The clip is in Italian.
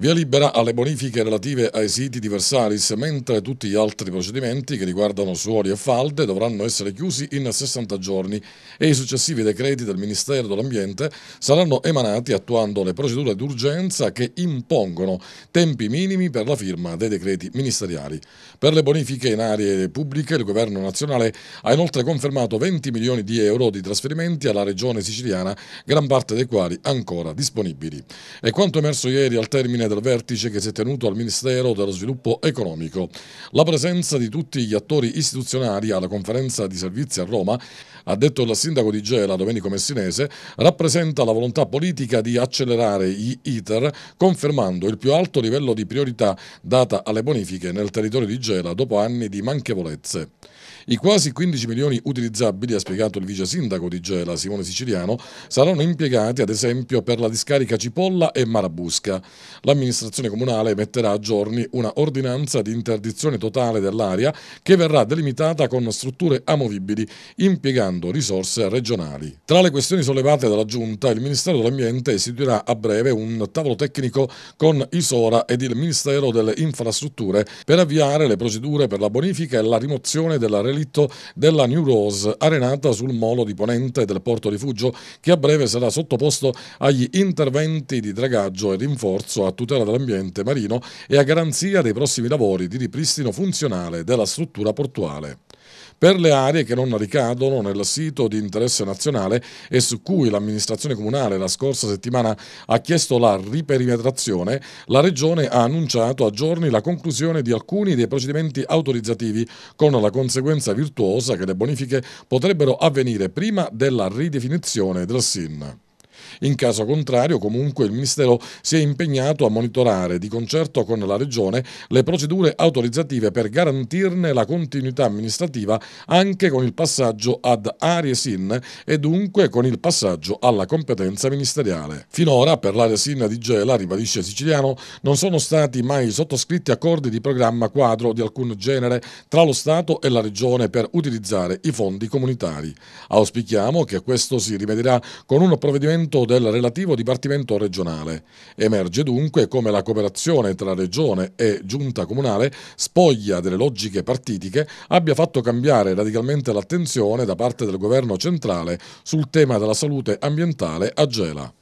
Via libera alle bonifiche relative ai siti di Versalis, mentre tutti gli altri procedimenti che riguardano suoli e falde dovranno essere chiusi in 60 giorni e i successivi decreti del Ministero dell'Ambiente saranno emanati attuando le procedure d'urgenza che impongono tempi minimi per la firma dei decreti ministeriali. Per le bonifiche in aree pubbliche il Governo nazionale ha inoltre confermato 20 milioni di euro di trasferimenti alla Regione siciliana, gran parte dei quali ancora disponibili. E quanto emerso ieri al termine del vertice che si è tenuto al Ministero dello Sviluppo Economico. La presenza di tutti gli attori istituzionali alla conferenza di servizi a Roma, ha detto il sindaco di Gela, Domenico Messinese, rappresenta la volontà politica di accelerare gli ITER, confermando il più alto livello di priorità data alle bonifiche nel territorio di Gela dopo anni di manchevolezze. I quasi 15 milioni utilizzabili, ha spiegato il vice sindaco di Gela, Simone Siciliano, saranno impiegati ad esempio per la discarica Cipolla e Marabusca. La l'amministrazione comunale metterà a giorni una ordinanza di interdizione totale dell'area che verrà delimitata con strutture amovibili impiegando risorse regionali. Tra le questioni sollevate dalla Giunta, il Ministero dell'Ambiente istituirà a breve un tavolo tecnico con Isora ed il Ministero delle Infrastrutture per avviare le procedure per la bonifica e la rimozione del relitto della New Rose arenata sul molo di Ponente del Porto Rifugio che a breve sarà sottoposto agli interventi di dragaggio e rinforzo a tutti tutela dell'ambiente marino e a garanzia dei prossimi lavori di ripristino funzionale della struttura portuale. Per le aree che non ricadono nel sito di interesse nazionale e su cui l'amministrazione comunale la scorsa settimana ha chiesto la riperimetrazione, la Regione ha annunciato a giorni la conclusione di alcuni dei procedimenti autorizzativi con la conseguenza virtuosa che le bonifiche potrebbero avvenire prima della ridefinizione del SIN. In caso contrario, comunque, il Ministero si è impegnato a monitorare, di concerto con la Regione, le procedure autorizzative per garantirne la continuità amministrativa anche con il passaggio ad Ariesin e dunque con il passaggio alla competenza ministeriale. Finora, per l'Ariesin di Gela, ribadisce Siciliano, non sono stati mai sottoscritti accordi di programma quadro di alcun genere tra lo Stato e la Regione per utilizzare i fondi comunitari. Auspichiamo che questo si rimedirà con un provvedimento conto del relativo Dipartimento regionale. Emerge dunque come la cooperazione tra Regione e Giunta Comunale, spoglia delle logiche partitiche, abbia fatto cambiare radicalmente l'attenzione da parte del Governo centrale sul tema della salute ambientale a Gela.